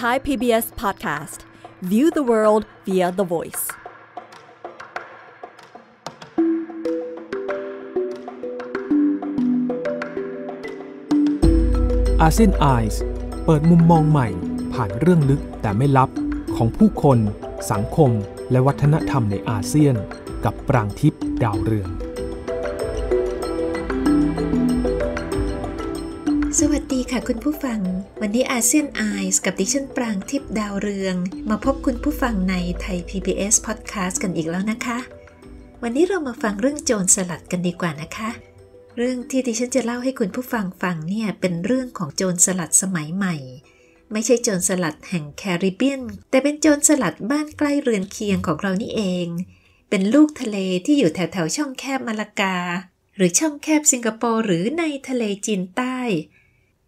Thai PBS Podcast View the world via the voice อาเซียนไอส์ เปิดมุมมองใหม่ ผ่านเรื่องลึกแต่ไม่ลับ ของผู้คน สังคม และวัฒนธรรมในอาเซียน กับปรางทิพย์ดาวเรืองค่ะคุณผู้ฟังวันนี้อาเซียนไอส์กับดิฉันปรางทิพย์ดาวเรือง มาพบคุณผู้ฟังในไทย PBS Podcast กันอีกแล้วนะคะ วันนี้เรามาฟังเรื่องโจรสลัดกันดีกว่านะคะ เรื่องที่ดิฉัน จะเล่าให้คุณผู้ฟังฟังเนี่ย เป็นเรื่องของโจรสลัดสมัยใหม่ ไม่ใช่โจรสลัดแห่งแคริบเบียนแต่เป็นโจรสลัดบ้านใกล้เรือนเคียงของเรานี่เอง เป็นลูกทะเลที่อยู่แถวๆช่องแคบมาลากา หรือช่องแคบสิงคโปร์หรือในทะเลจีนใต้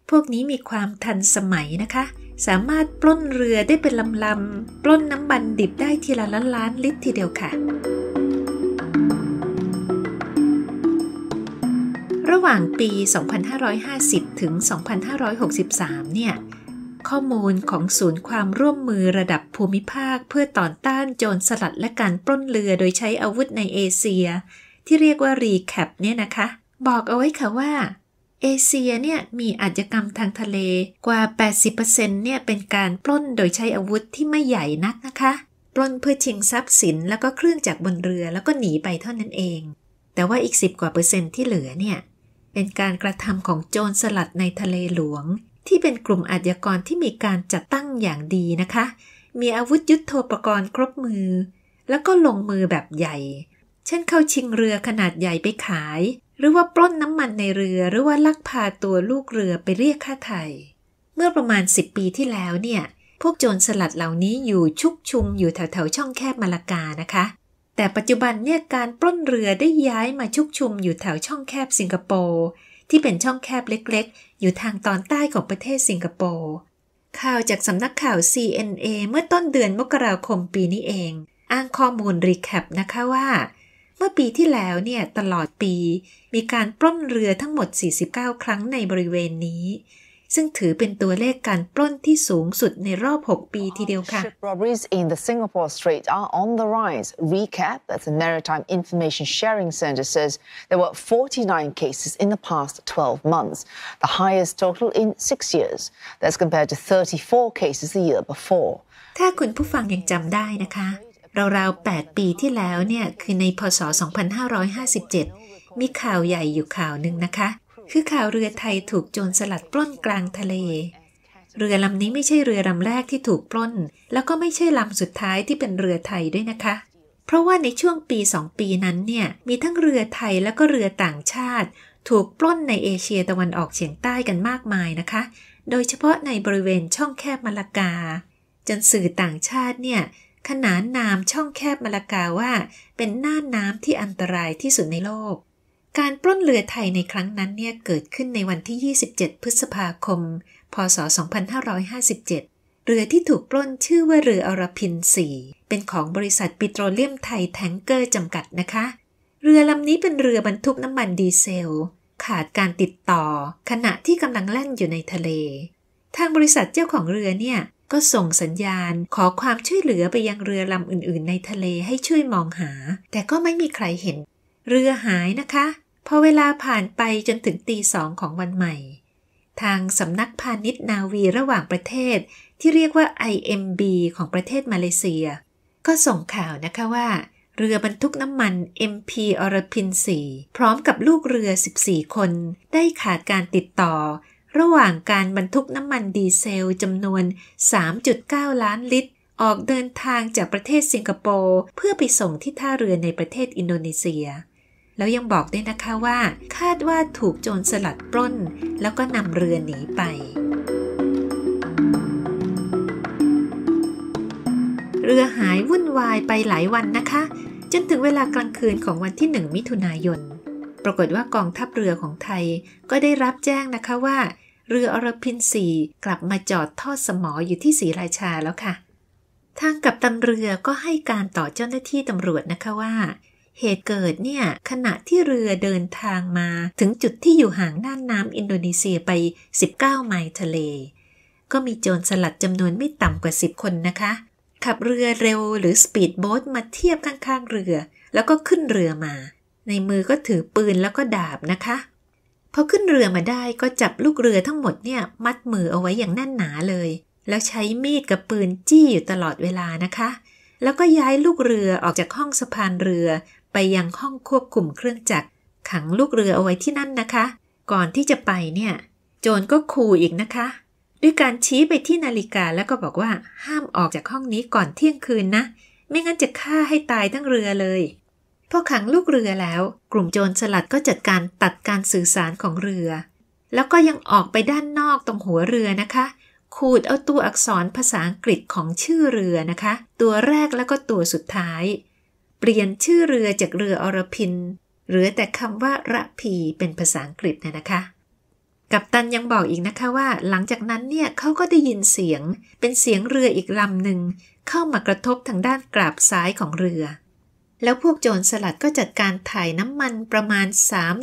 พวกนี้มีความทันสมัยนะคะ สามารถปล้นเรือได้เป็นลำ ๆ ปล้นน้ำบันดิบได้ทีละล้านล้านลิตรทีเดียวค่ะ ระหว่างปี 2550 ถึง 2563 เนี่ย ข้อมูลของศูนย์ความร่วมมือระดับภูมิภาคเพื่อต่อต้านโจรสลัดและการปล้นเรือโดยใช้อาวุธในเอเชีย ที่เรียกว่ารีแคปเนี่ยนะคะ บอกเอาไว้ค่ะว่าเอเชียเนี่ยมีอาชญากรรมทางทะเลกว่า 80%เนี่ยเป็นการปล้นโดยใช้อาวุธที่ไม่ใหญ่นักนะคะ ปล้นเพื่อชิงทรัพย์สินแล้วก็เครื่องจากบนเรือแล้วก็หนีไปเท่านั้นเอง แต่ว่าอีก 10 กว่าเปอร์เซ็นต์ที่เหลือเนี่ย เป็นการกระทำของโจรสลัดในทะเลหลวง ที่เป็นกลุ่มอาชญากรที่มีการจัดตั้งอย่างดีนะคะ มีอาวุธยุทโธปกรณ์ ครบมือ แล้วก็ลงมือแบบใหญ่ เช่นเข้าชิงเรือขนาดใหญ่ไปขายหรือว่าปล้นน้ำมันในเรือหรือว่าลักพาตัวลูกเรือไปเรียกค่าไถ่เมื่อประมาณ 10 ปีที่แล้วเนี่ยพวกโจรสลัดเหล่านี้อยู่ชุกชุมอยู่แถวๆช่องแคบมาลากานะคะ แต่ปัจจุบันเนี่ย การปล้นเรือได้ย้ายมาชุกชุมอยู่แถวช่องแคบสิงคโปร์ที่เป็นช่องแคบเล็ก ๆ อยู่ทางตอนใต้ของประเทศสิงคโปร์ข่าวจากสำนักข่าว CNA เมื่อต้นเดือนมกราคมปีนี้เอง อ้างข้อมูลรีแคปนะคะว่าเมื่อปีที่แล้วเนี่ย ตลอดปีมีการปล้นเรือทั้งหมด 49 ครั้งในบริเวณนี้ ซึ่งถือเป็นตัวเลขการปล้นที่สูงสุดในรอบ 6 ปีทีเดียวค่ะ Ship robberies in the Singapore Strait are on the rise. Recap, that's the Maritime Information Sharing c e n t e r says there were 49 cases in the past 12 months, the highest total in six years. That's compared to 34 cases the year before. ถ้าคุณผู้ฟังยังจำได้นะคะราวๆ8ปีที่แล้ว เนี่ย คือในพศ 2557 มีข่าวใหญ่อยู่ข่าวหนึ่งนะคะ คือ ข่าว เรือไทยถูก โจรสลัด ปล้นกลางทะเล เรือลำนี้ไม่ใช่เรือลำแรกที่ถูก ปล้น แล้วก็ไม่ใช่ลำสุดท้ายที่เป็นเรือไทยด้วยนะคะ เพราะว่าในช่วงปี 2 ปีนั้น เนี่ย มีทั้งเรือไทยแล้วก็เรือต่างชาติ ถูกปล้นในเอเชียตะวันออกเฉียงใต้กันมากมายนะคะ โดยเฉพาะในบริเวณช่องแคบมาลากา จนสื่อต่างชาติเนี่ยขนานนามช่องแคบมาลากาว่าเป็นหน้านน้ำที่อันตรายที่สุดในโลก การปล้นเรือไทยในครั้งนั้นเนี่ย เกิดขึ้นในวันที่ 27 พฤษภาคม พศ 2557 เรือที่ถูกปล้นชื่อว่าเรืออรพินสีเป็นของบริษัทปิโตรเลียมไทยแทงเกอร์จำกัดนะคะ เรือลำนี้เป็นเรือบรรทุกน้ำมันดีเซล ขาดการติดต่อขณะที่กำลังแล่นอยู่ในทะเล ทางบริษัทเจ้าของเรือเนี่ยก็ส่งสัญญาณขอความช่วยเหลือไปยังเรือลำอื่นๆ ในทะเลให้ช่วยมองหา แต่ก็ไม่มีใครเห็น เรือหายนะคะ พอเวลาผ่านไปจนถึงตีสองของวันใหม่ ทางสำนักพาณิชย์นาวีระหว่างประเทศ ที่เรียกว่า IMB ของประเทศมาเลเซีย ก็ส่งข่าวนะคะว่า เรือบรรทุกน้ำมัน MP อรพิน4พร้อมกับลูกเรือ 14 คน ได้ขาดการติดต่อระหว่างการบรรทุกน้ำมันดีเซลจำนวน 3.9 ล้านลิตร ออกเดินทางจากประเทศสิงคโปร์ เพื่อไปส่งที่ท่าเรือในประเทศอินโดนีเซีย แล้วยังบอกด้วยนะคะว่า คาดว่าถูกโจรสลัดปล้น แล้วก็นำเรือหนีไป เรือหายวุ่นวายไปหลายวันนะคะ จนถึงเวลากลางคืนของวันที่ 1 มิถุนายน ปรากฏว่ากองทัพเรือของไทยก็ได้รับแจ้งนะคะว่าเรืออรพินสีกลับมาจอดทอดสมออยู่ที่สีราชาแล้วค่ะ ทางกับตันเรือก็ให้การต่อเจ้าหน้าที่ตำรวจนะคะว่า เหตุเกิดเนี่ย ขณะที่เรือเดินทางมาถึงจุดที่อยู่ห่างน่านน้ำอินโดนีเซียไป 19 ไมล์ทะเล ก็มีโจรสลัดจำนวนไม่ต่ำกว่า 10 คนนะคะ ขับเรือเร็วหรือสปีดโบ๊ทมาเทียบข้างๆเรือ แล้วก็ขึ้นเรือมา ในมือก็ถือปืนแล้วก็ดาบนะคะพอขึ้นเรือมาได้ก็จับลูกเรือทั้งหมดเนี่ยมัดมือเอาไว้อย่างแน่นหนาเลย แล้วใช้มีดกับปืนจี้อยู่ตลอดเวลานะคะ แล้วก็ย้ายลูกเรือออกจากห้องสะพานเรือ ไปยังห้องควบคุมเครื่องจักรขังลูกเรือเอาไว้ที่นั่นนะคะ ก่อนที่จะไปเนี่ย โจรก็ขู่อีกนะคะ ด้วยการชี้ไปที่นาฬิกาแล้วก็บอกว่าห้ามออกจากห้องนี้ก่อนเที่ยงคืนนะ ไม่งั้นจะฆ่าให้ตายทั้งเรือเลยพอขังลูกเรือแล้ว กลุ่มโจรสลัดก็จัดการตัดการสื่อสารของเรือ แล้วก็ยังออกไปด้านนอกตรงหัวเรือนะคะ ขูดเอาตัวอักษรภาษาอังกฤษของชื่อเรือนะคะ ตัวแรกแล้วก็ตัวสุดท้าย เปลี่ยนชื่อเรือจากเรืออรพินเหลือแต่คำว่าระพีเป็นภาษาอังกฤษนะนะคะ กัปตันยังบอกอีกนะคะว่าหลังจากนั้นเนี่ยเขาก็ได้ยินเสียงเป็นเสียงเรืออีกลำหนึ่งเข้ามากระทบทางด้านกราบซ้ายของเรือแล้วพวกโจรสลัดก็จัดการถ่ายน้ำมันประมาณ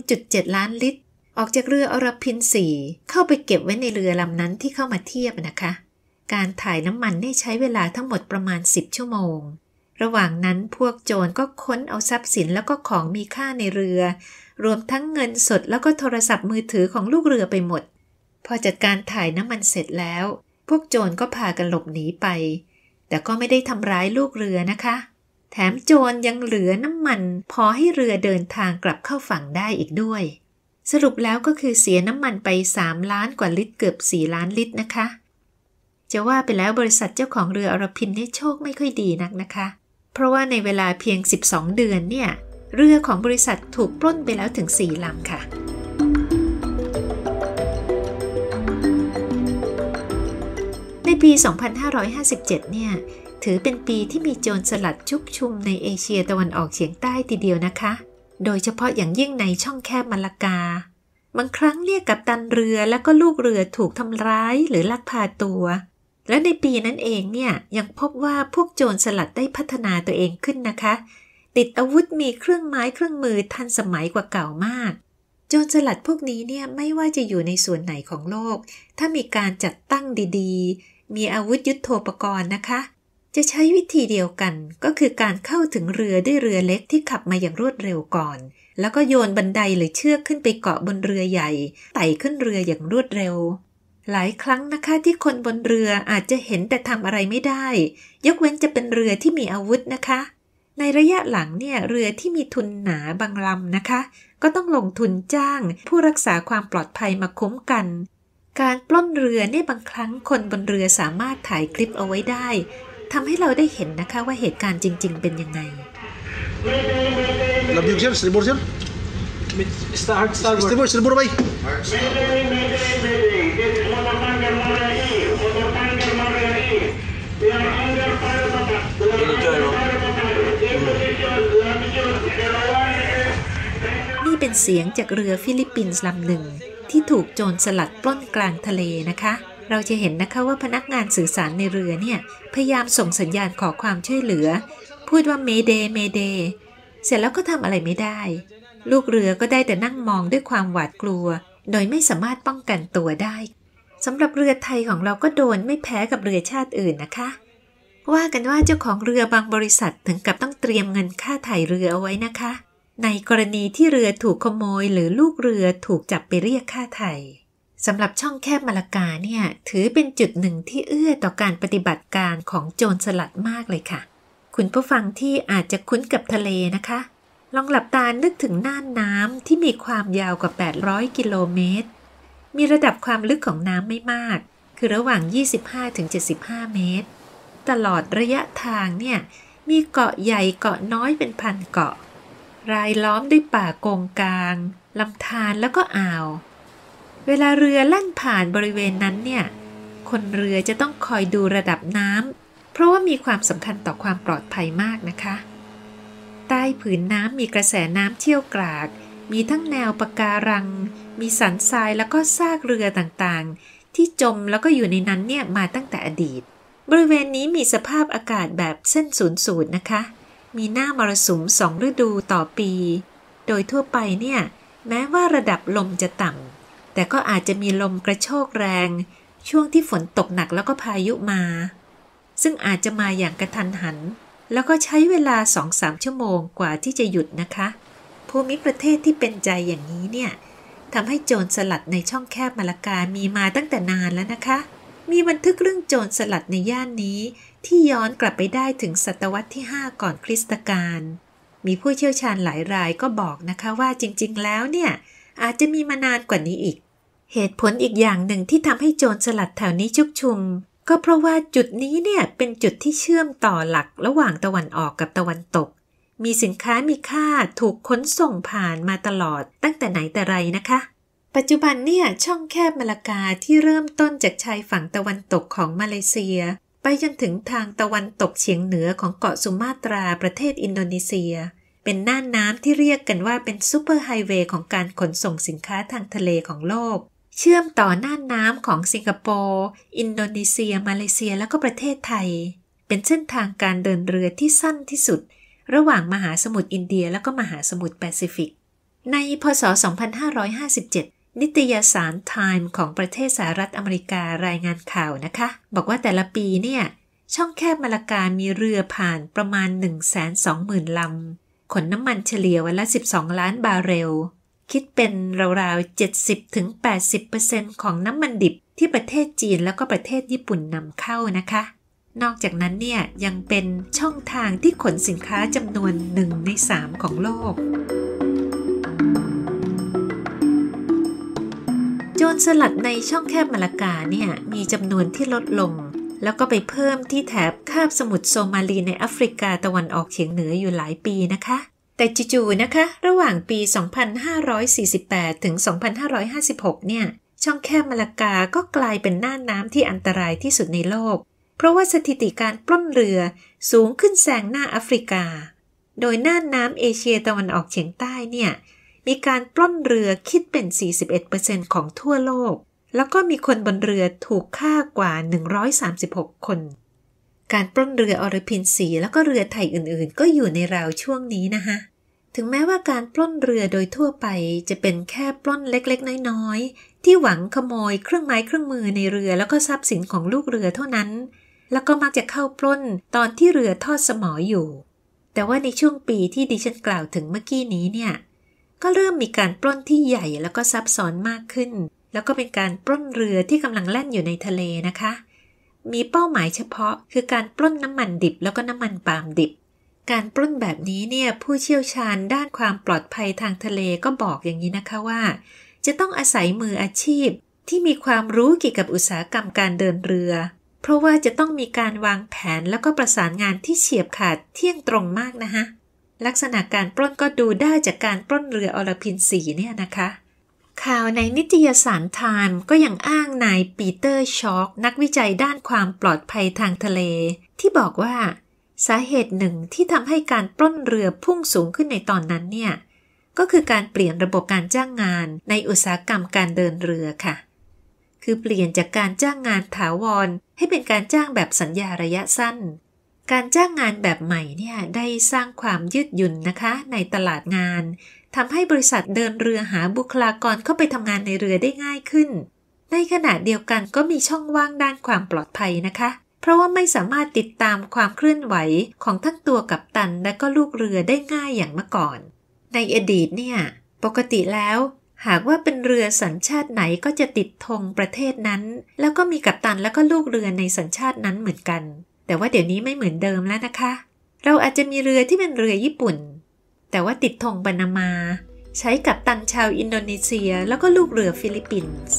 3.7 ล้านลิตร ออกจากเรืออรพินสีเข้าไปเก็บไว้ในเรือลำนั้นที่เข้ามาเทียบนะคะ การถ่ายน้ำมันได้ใช้เวลาทั้งหมดประมาณ 10 ชั่วโมง ระหว่างนั้นพวกโจรก็ค้นเอาทรัพย์สินแล้วก็ของมีค่าในเรือ รวมทั้งเงินสดแล้วก็โทรศัพท์มือถือของลูกเรือไปหมด พอจัดการถ่ายน้ำมันเสร็จแล้ว พวกโจรก็พากันหลบหนีไป แต่ก็ไม่ได้ทำร้ายลูกเรือนะคะแถมโจรยังเหลือน้ำมันพอให้เรือเดินทางกลับเข้าฝั่งได้อีกด้วย สรุปแล้วก็คือเสียน้ำมันไป 3 ล้านกว่าลิตรเกือบ 4 ล้านลิตรนะคะ จะว่าไปแล้วบริษัทเจ้าของเรืออรพินได้โชคไม่ค่อยดีนักนะคะ เพราะว่าในเวลาเพียง 12 เดือนเนี่ยเรือของบริษัทถูกปล้นไปแล้วถึง 4 ลำค่ะ ในปี 2557 เนี่ยถือเป็นปีที่มีโจรสลัดชุกชุมในเอเชียตะวันออกเฉียงใต้ทีเดียวนะคะ โดยเฉพาะอย่างยิ่งในช่องแคบมาลากา บางครั้งเรียกกับตันเรือและก็ลูกเรือถูกทำร้ายหรือลักพาตัว และในปีนั้นเองเนี่ยยังพบว่าพวกโจรสลัดได้พัฒนาตัวเองขึ้นนะคะ ติดอาวุธมีเครื่องไม้เครื่องมือทันสมัยกว่าเก่ามาก โจรสลัดพวกนี้เนี่ยไม่ว่าจะอยู่ในส่วนไหนของโลก ถ้ามีการจัดตั้งดีๆ มีอาวุธยุโทโธปกรณ์นะคะจะใช้วิธีเดียวกันก็คือการเข้าถึงเรือด้วยเรือเล็กที่ขับมาอย่างรวดเร็วก่อน แล้วก็โยนบันไดหรือเชือกขึ้นไปเกาะบนเรือใหญ่ไต่ขึ้นเรืออย่างรวดเร็ว หลายครั้งนะคะที่คนบนเรืออาจจะเห็นแต่ทำอะไรไม่ได้ ยกเว้นจะเป็นเรือที่มีอาวุธนะคะ ในระยะหลังเนี่ยเรือที่มีทุนหนาบางลำนะคะ ก็ต้องลงทุนจ้างผู้รักษาความปลอดภัยมาคุ้มกัน การปล้นเรือเนี่ยบางครั้งคนบนเรือสามารถถ่ายคลิปเอาไว้ได้ทำให้เราได้เห็นนะคะว่าเหตุการณ์จริง ๆเป็นยังไงนี่เป็นเสียงจากเรือฟิลิปปินส์ลำหนึ่งที่ถูกโจรสลัดปล้นกลางทะเลนะคะเราจะเห็นนะคะว่าพนักงานสื่อสารในเรือเนี่ยพยายามส่งสัญญาณขอความช่วยเหลือ พูดว่าเมเดเมเดเสร็จแล้วก็ทำอะไรไม่ได้ ลูกเรือก็ได้แต่นั่งมองด้วยความหวาดกลัว โดยไม่สามารถป้องกันตัวได้สำหรับเรือไทยของเราก็โดนไม่แพ้กับเรือชาติอื่นนะคะ ว่ากันว่าเจ้าของเรือบางบริษัทถึงกับต้องเตรียมเงินค่าถ่ายเรือเอาไว้นะคะ ในกรณีที่เรือถูกขโมย หรือลูกเรือถูกจับไปเรียกค่าไถ่สำหรับช่องแคบมาลากาเนี่ย ถือเป็นจุดหนึ่งที่เอื้อต่อการปฏิบัติการของโจรสลัดมากเลยค่ะ คุณผู้ฟังที่อาจจะคุ้นกับทะเลนะคะ ลองหลับตานึกถึงน่านน้ำที่มีความยาวกว่า 800 กิโลเมตร มีระดับความลึกของน้ำไม่มาก คือระหว่าง 25-75 เมตร ตลอดระยะทางเนี่ย มีเกาะใหญ่เกาะน้อยเป็นพันเกาะ รายล้อมด้วยป่ากงกลางลำธารแล้วก็อ่าวเวลาเรือลล่นผ่านบริเวณนั้นเนี่ย คนเรือจะต้องคอยดูระดับน้ำเพราะว่ามีความสำคัญต่อความปลอดภัยมากนะคะ ใต้ผืนน้ำมีกระแสน้ำเที่ยวกราก มีทั้งแนวปะการัง มีสันทรายแล้วก็ซากเรือต่างๆ ที่จมแล้วก็อยู่ในนั้นเนี่ยมาตั้งแต่อดีต บริเวณนี้มีสภาพอากาศแบบเส้นศูนย์สูตรนะคะ มีหน้ามรสุมสองฤดูต่อปี โดยทั่วไปเนี่ยแม้ว่าระดับลมจะต่ำแต่ก็อาจจะมีลมกระโชกแรง ช่วงที่ฝนตกหนักแล้วก็พายุมา ซึ่งอาจจะมาอย่างกระทันหัน แล้วก็ใช้เวลาสองสามชั่วโมงกว่าที่จะหยุดนะคะ ภูมิประเทศที่เป็นใจอย่างนี้เนี่ยทำให้โจรสลัดในช่องแคบมาลากา มีมาตั้งแต่นานแล้วนะคะ มีบันทึกเรื่องโจรสลัดในย่านนี้ ที่ย้อนกลับไปได้ถึงศตวรรษที่ 5 ก่อนคริสตกาลมีผู้เชี่ยวชาญหลายรายก็บอกนะคะว่าจริงๆ แล้วเนี่ยอาจจะมีมานานกว่านี้อีกเหตุผลอีกอย่างหนึ่งที่ทำให้โจรสลัดแถวนี้ชุกชุม ก็เพราะว่าจุดนี้เนี่ยเป็นจุดที่เชื่อมต่อหลักระหว่างตะวันออกกับตะวันตก มีสินค้ามีค่าถูกขนส่งผ่านมาตลอดตั้งแต่ไหนแต่ไรนะคะ ปัจจุบันเนี่ยช่องแคบมาลากาที่เริ่มต้นจากชายฝั่งตะวันตกของมาเลเซีย ไปจนถึงทางตะวันตกเฉียงเหนือของเกาะสุมาตรา ประเทศอินโดนีเซีย เป็นน่านน้ำที่เรียกกันว่าเป็นซูเปอร์ไฮเวย์ของการขนส่งสินค้าทางทะเลของโลกเชื่อมต่อน่านน้ำของสิงคโปร์ อินโดนีเซีย มาเลเซีย และก็ประเทศไทย เป็นเส้นทางการเดินเรือที่สั้นที่สุด ระหว่างมหาสมุทรอินเดียและก็มหาสมุทรแปซิฟิก ในพศ 2557 นิตยสารไทม์ของประเทศสหรัฐอเมริการายงานข่าวนะคะ บอกว่าแต่ละปีเนี่ย ช่องแคบมาลากามีเรือผ่านประมาณ 120,000 ลำขนน้ำมันเฉลี่ยวันละ 12 ล้านบาร์เรลคิดเป็นราวๆ 70-80%ของน้ำมันดิบที่ประเทศจีนแล้วก็ประเทศญี่ปุ่นนำเข้านะคะ นอกจากนั้นเนี่ย ยังเป็นช่องทางที่ขนสินค้าจำนวนหนึ่งในสามของโลก โจรสลัดในช่องแคบมาลากาเนี่ย มีจำนวนที่ลดลง แล้วก็ไปเพิ่มที่แถบคาบสมุทรโซมาลีในแอฟริกาตะวันออกเฉียงเหนืออยู่หลายปีนะคะแต่จู่ๆนะคะ ระหว่างปี 2548 ถึง 2556 เนี่ย ช่องแคบมาลากาก็กลายเป็นหน้าน้ำที่อันตรายที่สุดในโลก เพราะว่าสถิติการปล้นเรือสูงขึ้นแซงหน้าแอฟริกา โดยหน้าน้ำเอเชียตะวันออกเฉียงใต้เนี่ย มีการปล้นเรือคิดเป็น 41%ของทั่วโลก แล้วก็มีคนบนเรือถูกฆ่ากว่า 136 คนการปล้นเรืออรพินสีแล้วก็เรือไทยอื่นๆ ก็อยู่ในราวช่วงนี้นะคะถึงแม้ว่าการปล้นเรือโดยทั่วไปจะเป็นแค่ปล้นเล็ก ๆ น้อยๆที่หวังขโมยเครื่องไม้เครื่องมือในเรือแล้วก็ทรัพย์สินของลูกเรือเท่านั้น แล้วก็มักจะเข้าปล้นตอนที่เรือทอดสมออยู่ แต่ว่าในช่วงปีที่ดิฉันกล่าวถึงเมื่อกี้นี้เนี่ยก็เริ่มมีการปล้นที่ใหญ่แล้วก็ซับซ้อนมากขึ้น แล้วก็เป็นการปล้นเรือที่กำลังแล่นอยู่ในทะเลนะคะมีเป้าหมายเฉพาะคือการปล้นน้ำมันดิบแล้วก็น้ำมันปาล์มดิบ การปล้นแบบนี้เนี่ยผู้เชี่ยวชาญด้านความปลอดภัยทางทะเลก็บอกอย่างนี้นะคะว่า จะต้องอาศัยมืออาชีพ ที่มีความรู้เกี่ยวกับอุตสาหกรรมการเดินเรือ เพราะว่าจะต้องมีการวางแผนแล้วก็ประสานงานที่เฉียบขาดเที่ยงตรงมากนะคะลักษณะการปล้นก็ดูได้จากการปล้นเรืออลพินสีเนี่ยนะคะข่าวในนิตยสารไทม์ก็ยังอ้างนายปีเตอร์ช็อกนักวิจัยด้านความปลอดภัยทางทะเล ที่บอกว่า สาเหตุหนึ่งที่ทำให้การปล้นเรือพุ่งสูงขึ้นในตอนนั้นเนี่ยก็คือการเปลี่ยนระบบการจ้างงานในอุตสาหกรรมการเดินเรือค่ะ คือเปลี่ยนจากการจ้างงานถาวรให้เป็นการจ้างแบบสัญญาระยะสั้น การจ้างงานแบบใหม่เนี่ยได้สร้างความยืดหยุ่นนะคะในตลาดงานทำให้บริษัทเดินเรือหาบุคลากรเข้าไปทำงานในเรือได้ง่ายขึ้น ในขณะเดียวกันก็มีช่องว่างด้านความปลอดภัยนะคะ เพราะว่าไม่สามารถติดตามความเคลื่อนไหวของทั้งตัวกัปตันและก็ลูกเรือได้ง่ายอย่างเมื่อก่อน ในอดีตเนี่ยปกติแล้ว หากว่าเป็นเรือสัญชาติไหนก็จะติดธงประเทศนั้น แล้วก็มีกัปตันแล้วก็ลูกเรือในสัญชาตินั้นเหมือนกัน แต่ว่าเดี๋ยวนี้ไม่เหมือนเดิมแล้วนะคะ เราอาจจะมีเรือที่เป็นเรือญี่ปุ่นแต่ว่าติดธงปานามา ใช้กับตันชาวอินโดนีเซีย แล้วก็ลูกเรือฟิลิปปินส์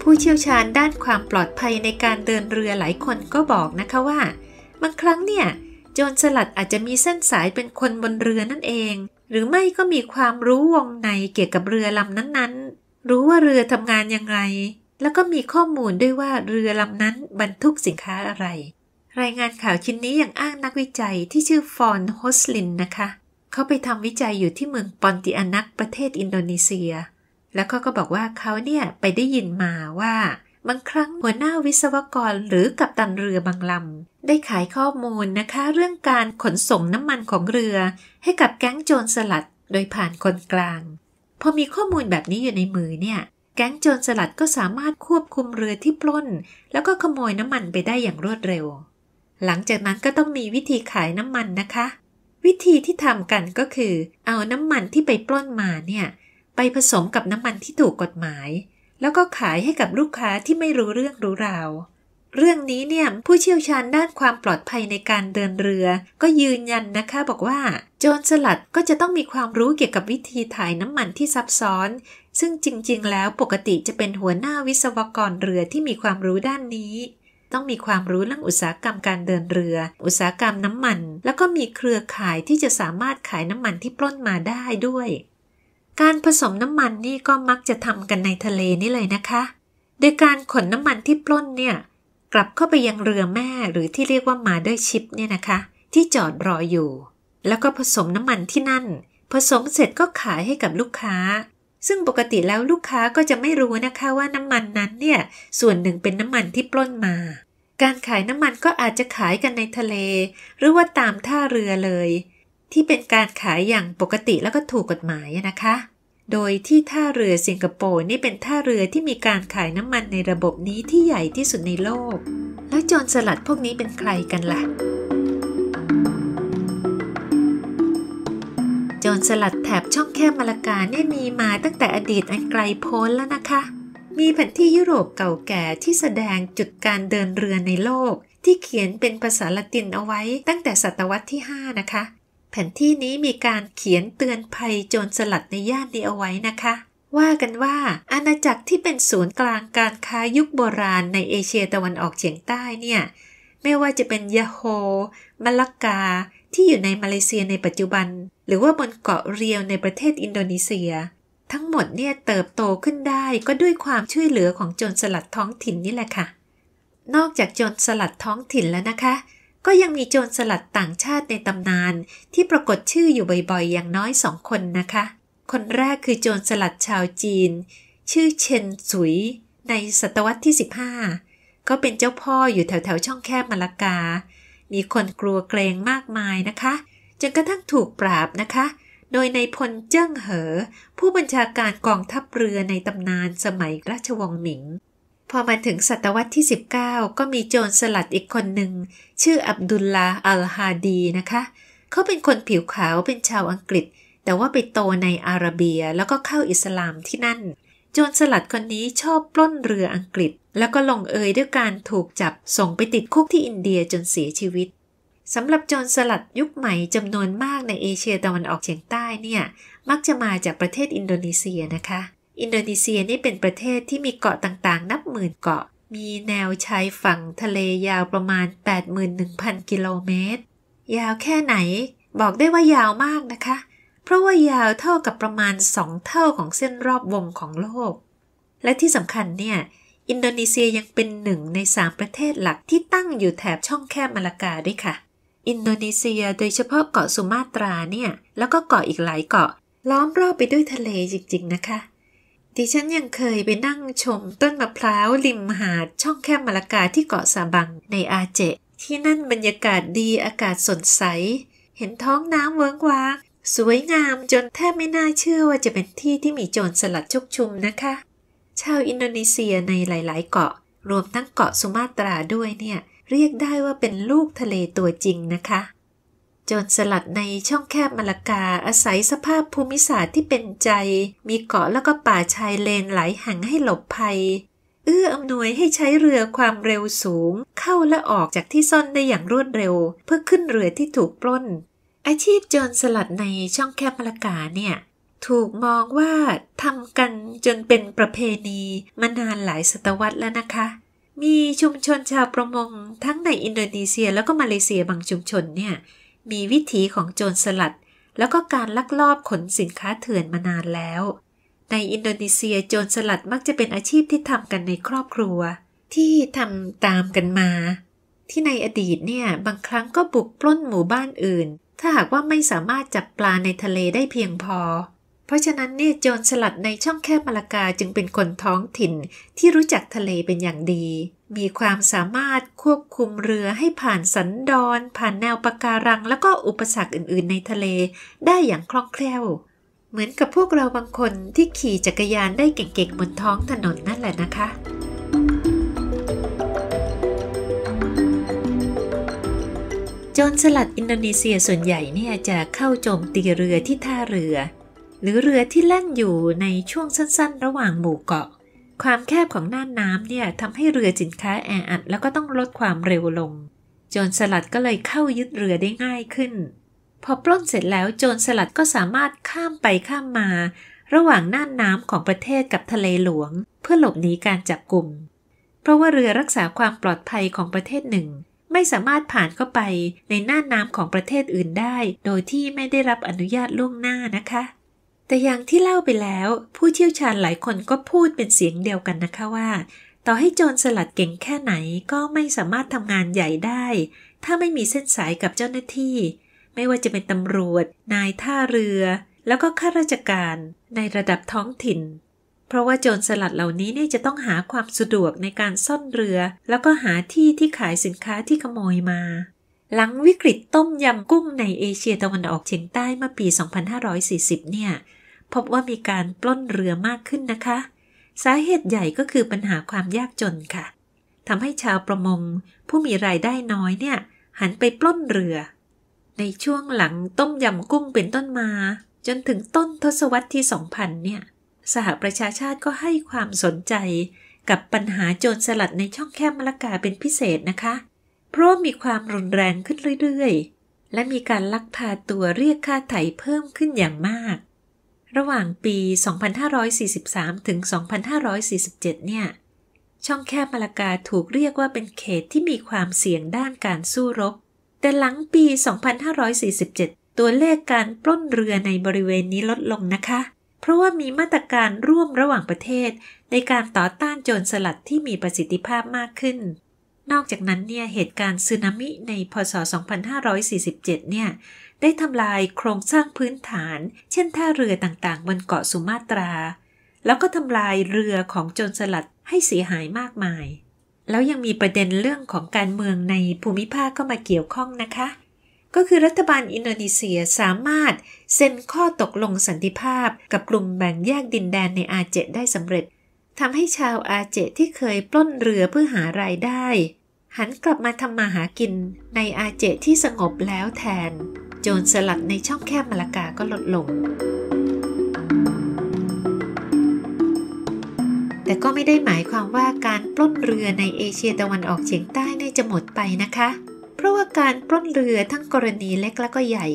ผู้เชี่ยวชาญด้านความปลอดภัยในการเดินเรือหลายคนก็บอกนะคะว่าบางครั้งเนี่ยโจรสลัดอาจจะมีเส้นสายเป็นคนบนเรือนั่นเอง หรือไม่ก็มีความรู้วงในเกี่ยวกับเรือลำนั้นๆ รู้ว่าเรือทำงานยังไงแล้วก็มีข้อมูลด้วยว่าเรือลำนั้นบรรทุกสินค้าอะไรรายงานข่าวชิ้นนี้ยังอ้างนักวิจัยที่ชื่อฟอนโฮสลินนะคะ เขาไปทำวิจัยอยู่ที่เมืองปอนติอานักประเทศอินโดนีเซีย แล้วเขาก็บอกว่าเขาเนี่ยไปได้ยินมาว่า บางครั้งหัวหน้าวิศวกรหรือกัปตันเรือบางลำ ได้ขายข้อมูลนะคะเรื่องการขนส่งน้ำมันของเรือ ให้กับแก๊งโจรสลัดโดยผ่านคนกลาง พอมีข้อมูลแบบนี้อยู่ในมือเนี่ย แก๊งโจรสลัดก็สามารถควบคุมเรือที่ปล้น แล้วก็ขโมยน้ำมันไปได้อย่างรวดเร็วหลังจากนั้นก็ต้องมีวิธีขายน้ำมันนะคะ วิธีที่ทำกันก็คือ เอาน้ำมันที่ไปปล้นมาเนี่ยไปผสมกับน้ำมันที่ถูกกฎหมาย แล้วก็ขายให้กับลูกค้าที่ไม่รู้เรื่องรู้ราวเรื่องนี้เนี่ย ผู้เชี่ยวชาญด้านความปลอดภัยในการเดินเรือ ก็ยืนยันนะคะบอกว่า โจรสลัดก็จะต้องมีความรู้เกี่ยวกับวิธีถ่ายน้ำมันที่ซับซ้อน ซึ่งจริงๆ แล้วปกติจะเป็นหัวหน้าวิศวกรเรือที่มีความรู้ด้านนี้ต้องมีความรู้เรื่องอุตสาหกรรมการเดินเรือ อุตสาหกรรมน้ำมัน แล้วก็มีเครือข่ายที่จะสามารถขายน้ำมันที่ปล้นมาได้ด้วย การผสมน้ำมันนี่ก็มักจะทำกันในทะเลนี่เลยนะคะ โดยการขนน้ำมันที่ปล้นเนี่ย กลับเข้าไปยังเรือแม่หรือที่เรียกว่ามาด้วยชิปเนี่ยนะคะ ที่จอดรออยู่ แล้วก็ผสมน้ำมันที่นั่น ผสมเสร็จก็ขายให้กับลูกค้าซึ่งปกติแล้วลูกค้าก็จะไม่รู้นะคะว่าน้ำมันนั้นเนี่ยส่วนหนึ่งเป็นน้ำมันที่ปล้นมา การขายน้ำมันก็อาจจะขายกันในทะเล หรือว่าตามท่าเรือเลย ที่เป็นการขายอย่างปกติแล้วก็ถูกกฎหมายนะคะ โดยที่ท่าเรือสิงคโปร์นี่เป็นท่าเรือที่มีการขายน้ำมันในระบบนี้ที่ใหญ่ที่สุดในโลก แล้วโจรสลัดพวกนี้เป็นใครกันละ่ะรสลัดแถบช่องแคบมาลากาเนี่ยมีมาตั้งแต่อดีตอันไกลโพ้นแล้วนะคะ มีแผนที่ยุโรปเก่าแก่ที่แสดงจุดการเดินเรือในโลก ที่เขียนเป็นภาษาละตินเอาไว้ตั้งแต่ศตวรรษที่ 5 นะคะ แผนที่นี้มีการเขียนเตือนภัยโจรสลัดในย่านนี้เอาไว้นะคะ ว่ากันว่าอาณาจักรที่เป็นศูนย์กลางการค้ายุคโบราณในเอเชียตะวันออกเฉียงใต้เนี่ยไม่ว่าจะเป็นยะโฮมะละกาที่อยู่ในมาเลเซียในปัจจุบัน หรือว่าบนเกาะเรียวในประเทศอินโดนีเซีย ทั้งหมดเนี่ยเติบโตขึ้นได้ก็ด้วยความช่วยเหลือของโจรสลัดท้องถิ่นนี่แหละค่ะ นอกจากโจรสลัดท้องถิ่นแล้วนะคะ ก็ยังมีโจรสลัดต่างชาติในตำนาน ที่ปรากฏชื่ออยู่บ่อยๆ อย่างน้อยสองคนนะคะ คนแรกคือโจรสลัดชาวจีน ชื่อเชนสุยในศตวรรษที่ 15ก็เป็นเจ้าพ่ออยู่แถวแถวช่องแคบมะละกา มีคนกลัวเกรงมากมายนะคะ จนกระทั่งถูกปราบนะคะ โดยในพลเจิ้งเหอ ผู้บัญชาการกองทัพเรือในตำนานสมัยราชวงศ์หมิง พอมาถึงศตวรรษที่ 19 ก็มีโจรสลัดอีกคนหนึ่ง ชื่ออับดุลลาอัลฮาดีนะคะ เขาเป็นคนผิวขาวเป็นชาวอังกฤษ แต่ว่าไปโตในอาระเบียแล้วก็เข้าอิสลามที่นั่นโจรสลัดคนนี้ชอบปล้นเรืออังกฤษ แล้วก็ลงเอยด้วยการถูกจับส่งไปติดคุกที่อินเดียจนเสียชีวิตสำหรับโจรสลัดยุคใหม่จำนวนมากในเอเชียตะวันออกเฉียงใต้เนี่ย มักจะมาจากประเทศอินโดนีเซียนะคะ อินโดนีเซียนี่เป็นประเทศที่มีเกาะต่างๆนับหมื่นเกาะ มีแนวชายฝั่งทะเลยาวประมาณ 81,000 กิโลเมตร ยาวแค่ไหน บอกได้ว่ายาวมากนะคะเพราะว่ายาวเท่ากับประมาณ 2 เท่าของเส้นรอบวงของโลก และที่สำคัญเนี่ย อินโดนีเซียยังเป็นหนึ่งใน 3 ประเทศหลักที่ตั้งอยู่แถบช่องแคบมาลากาด้วยค่ะ อินโดนีเซียโดยเฉพาะเกาะสุมาตราเนี่ย แล้วก็เกาะอีกหลายเกาะ ล้อมรอบไปด้วยทะเลจริงๆนะคะ ดิฉันยังเคยไปนั่งชมต้นมะพร้าวริมหาดช่องแคบมาลากาที่เกาะสาบังในอาเจที่นั่นบรรยากาศดีอากาศสดใส เห็นท้องน้ำเวิ้งว้างสวยงามจนแทบไม่น่าเชื่อว่าจะเป็นที่ที่มีโจรสลัดชุกชุมนะคะ ชาวอินโดนีเซียในหลายๆ เกาะ รวมทั้งเกาะสุมาตราด้วยเนี่ย เรียกได้ว่าเป็นลูกทะเลตัวจริงนะคะ โจรสลัดในช่องแคบมาลากาอาศัยสภาพภูมิศาสตร์ที่เป็นใจ มีเกาะแล้วก็ป่าชายเลนหลายแห่งให้หลบภัยเอื้ออำนวยให้ใช้เรือความเร็วสูง เข้าและออกจากที่ซ่อนได้อย่างรวดเร็ว เพื่อขึ้นเรือที่ถูกปล้นอาชีพโจรสลัดในช่องแคบมรกาเนี่ยถูกมองว่าทำกันจนเป็นประเพณีมานานหลายศตวรรษแล้วนะคะ มีชุมชนชาวประมงทั้งในอินโดนีเซียแล้วก็มาเลเซียบางชุมชนเนี่ยมีวิถีของโจรสลัด แล้วก็การลักลอบขนสินค้าเถื่อนมานานแล้ว ในอินโดนีเซียโจรสลัดมักจะเป็นอาชีพที่ทำกันในครอบครัวที่ทำตามกันมา ที่ในอดีตเนี่ยบางครั้งก็บุกปล้นหมู่บ้านอื่นถ้าหากว่าไม่สามารถจับปลาในทะเลได้เพียงพอ เพราะฉะนั้นเนี่ยโจรสลัดในช่องแคบมาลากาจึงเป็นคนท้องถิ่นที่รู้จักทะเลเป็นอย่างดี มีความสามารถควบคุมเรือให้ผ่านสันดอนผ่านแนวปะการังแล้วก็อุปสรรคอื่นๆ ในทะเลได้อย่างคล่องแคล่ว เหมือนกับพวกเราบางคนที่ขี่จักรยานได้เก่งๆบนท้องถนนนั่นแหละนะคะจรสลัดอินโดนีเซียส่วนใหญ่เนี่ยจะเข้าโจม ตีเรือที่ท่าเรือ หรือเรือที่แล่นอยู่ในช่วงสั้น ๆ ระหว่างหมู่เกาะ ความแคบของน่านน้ำเนี่ยทำให้เรือสินค้าแออัดแล้วก็ต้องลดความเร็วลง โจรสลัดก็เลยเข้ายึดเรือได้ง่ายขึ้น พอปล้นเสร็จแล้วโจรสลัดก็สามารถข้ามไปข้ามมา ระหว่างน่านน้ำของประเทศกับทะเลหลวง เพื่อหลบหนีการจับกลุ่มเพราะว่าเรือรักษาความปลอดภัยของประเทศหนึ่งไม่สามารถผ่านเข้าไปในน่านน้ำของประเทศอื่นได้โดยที่ไม่ได้รับอนุญาตล่วงหน้านะคะ แต่อย่างที่เล่าไปแล้ว ผู้เชี่ยวชาญหลายคนก็พูดเป็นเสียงเดียวกันนะคะว่า ต่อให้โจรสลัดเก่งแค่ไหนก็ไม่สามารถทำงานใหญ่ได้ ถ้าไม่มีเส้นสายกับเจ้าหน้าที่ ไม่ว่าจะเป็นตำรวจ นายท่าเรือ แล้วก็ข้าราชการในระดับท้องถิ่นเพราะว่าโจรสลัดเหล่านี้เนี่ยจะต้องหาความสะดวกในการซ่อนเรือ แล้วก็หาที่ที่ขายสินค้าที่ขโมยมา หลังวิกฤตต้มยำกุ้งในเอเชีย ตะวันออกเฉียงใต้เมื่อปี 2540 เนี่ยพบว่ามีการปล้นเรือมากขึ้นนะคะ สาเหตุใหญ่ก็คือปัญหาความยากจนค่ะทำให้ชาวประมงผู้มีรายได้น้อยเนี่ยหันไปปล้นเรือ ในช่วงหลังต้มยำกุ้งเป็นต้นมา จนถึงต้นทศวรรษที่ 2000 เนี่ยสหประชาชาติก็ให้ความสนใจกับปัญหาโจรสลัดในช่องแคบมะละกาเป็นพิเศษนะคะ เพราะมีความรุนแรงขึ้นเรื่อยๆ และมีการลักพาตัวเรียกค่าไถ่เพิ่มขึ้นอย่างมาก ระหว่างปี 2543 ถึง 2547 เนี่ย ช่องแคบมะละกาถูกเรียกว่าเป็นเขตที่มีความเสี่ยงด้านการสู้รบ แต่หลังปี 2547 ตัวเลขการปล้นเรือในบริเวณนี้ลดลงนะคะเพราะว่ามีมาตรการร่วมระหว่างประเทศในการต่อต้านโจรสลัดที่มีประสิทธิภาพมากขึ้น นอกจากนั้นเนี่ยเหตุการณ์สึนามิในพศ 2547 เนี่ย ได้ทำลายโครงสร้างพื้นฐาน เช่นท่าเรือต่างๆบนเกาะสุมาตรา แล้วก็ทำลายเรือของโจรสลัดให้เสียหายมากมาย แล้วยังมีประเด็นเรื่องของการเมืองในภูมิภาคก็มาเกี่ยวข้องนะคะ ก็คือรัฐบาลอินโดนีเซียสามารถเซ็นข้อตกลงสันติภาพกับกลุ่มแบ่งแยกดินแดนในอาเจ ได้สำเร็จทำให้ชาวอาเจที่เคยปล้นเรือเพื่อหารายได้ หันกลับมาทำมาหากินในอาเจที่สงบแล้วแทน โจรสลัดในช่องแคบมาลากาก็ลดลง แต่ก็ไม่ได้หมายความว่าการปล้นเรือในเอเชียตะวันออกเฉียงใต้จะหมดไปนะคะ เพราะว่าการปล้นเรือทั้งกรณีเล็กและก็ใหญ่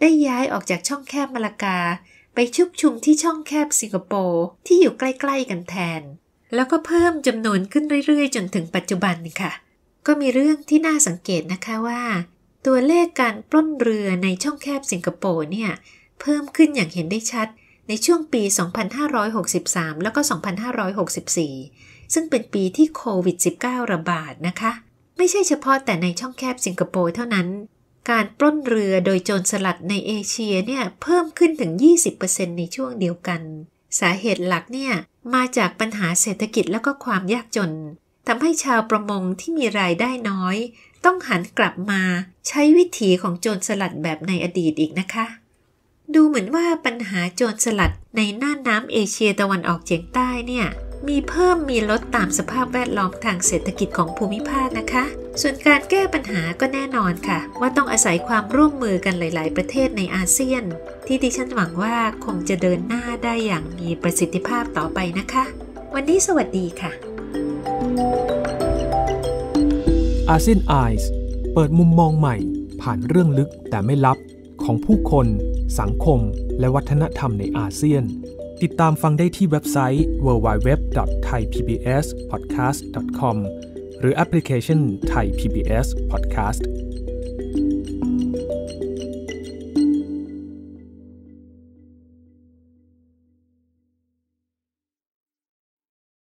ได้ย้ายออกจากช่องแคบมาลากา ไปชุบชุมที่ช่องแคบสิงคโปร์ที่อยู่ใกล้ๆกันแทน แล้วก็เพิ่มจำนวนขึ้นเรื่อยๆ จนถึงปัจจุบันค่ะ ก็มีเรื่องที่น่าสังเกตนะคะว่า ตัวเลขการปล้นเรือในช่องแคบสิงคโปร์เนี่ย เพิ่มขึ้นอย่างเห็นได้ชัดในช่วงปี 2563 แล้วก็ 2564 ซึ่งเป็นปีที่โควิด -19 ระบาดนะคะ ไม่ใช่เฉพาะแต่ในช่องแคบสิงคโปร์เท่านั้นการปล้นเรือโดยโจรสลัดในเอเชียเนี่ยเพิ่มขึ้นถึง 20%ในช่วงเดียวกัน สาเหตุหลักเนี่ยมาจากปัญหาเศรษฐกิจและก็ความยากจนทำให้ชาวประมงที่มีรายได้น้อยต้องหันกลับมาใช้วิถีของโจรสลัดแบบในอดีตอีกนะคะ ดูเหมือนว่าปัญหาโจรสลัดในน่านน้ำเอเชียตะวันออกเฉียงใต้เนี่ยมีเพิ่มมีลดตามสภาพแวดล้อมทางเศรษฐกิจของภูมิภาคนะคะ ส่วนการแก้ปัญหาก็แน่นอนค่ะ ว่าต้องอาศัยความร่วมมือกันหลายๆประเทศในอาเซียน ที่ดิฉันหวังว่าคงจะเดินหน้าได้อย่างมีประสิทธิภาพต่อไปนะคะ วันนี้สวัสดีค่ะอาเซียนไอส์เปิดมุมมองใหม่ ผ่านเรื่องลึกแต่ไม่ลับของผู้คน สังคม และวัฒนธรรมในอาเซียนติดตามฟังได้ที่เว็บไซต์ www.thaipbspodcast.com หรือแอปพลิเคชัน Thai PBS Podcast